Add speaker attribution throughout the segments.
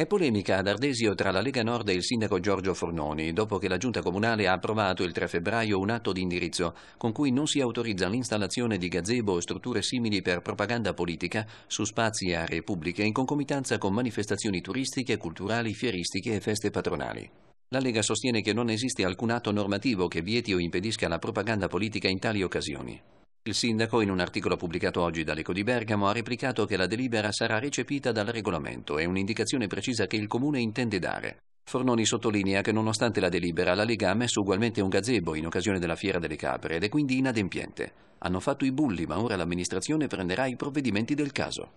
Speaker 1: È polemica ad Ardesio tra la Lega Nord e il sindaco Giorgio Fornoni, dopo che la Giunta Comunale ha approvato il 3 febbraio un atto di indirizzo con cui non si autorizza l'installazione di gazebo o strutture simili per propaganda politica su spazi e aree pubbliche in concomitanza con manifestazioni turistiche, culturali, fieristiche e feste patronali. La Lega sostiene che non esiste alcun atto normativo che vieti o impedisca la propaganda politica in tali occasioni. Il sindaco, in un articolo pubblicato oggi dall'Eco di Bergamo, ha replicato che la delibera sarà recepita dal regolamento e un'indicazione precisa che il comune intende dare. Fornoni sottolinea che nonostante la delibera, la Lega ha messo ugualmente un gazebo in occasione della Fiera delle Capre ed è quindi inadempiente. Hanno fatto i bulli, ma ora l'amministrazione prenderà i provvedimenti del caso.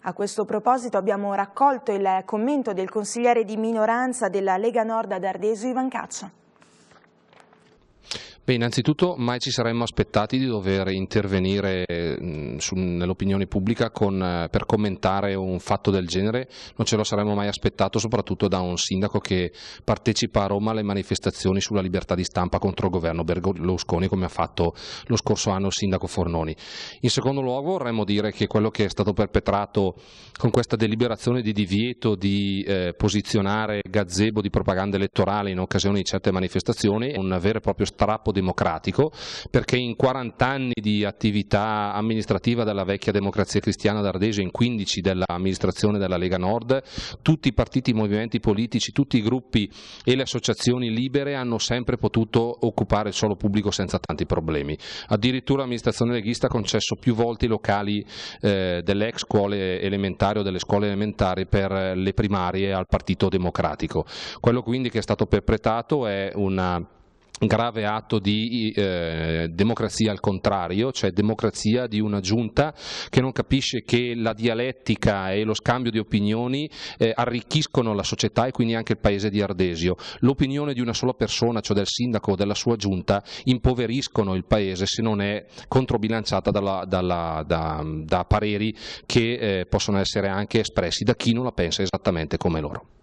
Speaker 2: A questo proposito abbiamo raccolto il commento del consigliere di minoranza della Lega Nord ad Ardesio Ivan Caccia.
Speaker 3: Beh, innanzitutto mai ci saremmo aspettati di dover intervenire mm, nell'opinione pubblica con, eh, per commentare un fatto del genere, non ce lo saremmo mai aspettato soprattutto da un sindaco che partecipa a Roma alle manifestazioni sulla libertà di stampa contro il governo Berlusconi come ha fatto lo scorso anno il sindaco Fornoni. In secondo luogo vorremmo dire che quello che è stato perpetrato con questa deliberazione di divieto di eh, posizionare gazebo di propaganda elettorale in occasione di certe manifestazioni è un vero e proprio strappo democratico, perché in 40 anni di attività amministrativa della vecchia democrazia cristiana d'Ardesia, in 15 dell'amministrazione della Lega Nord, tutti i partiti, i movimenti politici, tutti i gruppi e le associazioni libere hanno sempre potuto occupare il solo pubblico senza tanti problemi. Addirittura l'amministrazione leghista ha concesso più volte i locali eh, delle ex scuole elementari o delle scuole elementari per le primarie al Partito Democratico. Quello quindi che è stato perpetrato è una grave atto di eh, democrazia al contrario, cioè democrazia di una giunta che non capisce che la dialettica e lo scambio di opinioni eh, arricchiscono la società e quindi anche il paese di Ardesio. L'opinione di una sola persona, cioè del sindaco o della sua giunta, impoveriscono il paese se non è controbilanciata dalla, dalla, da, da, pareri che eh, possono essere anche espressi da chi non la pensa esattamente come loro.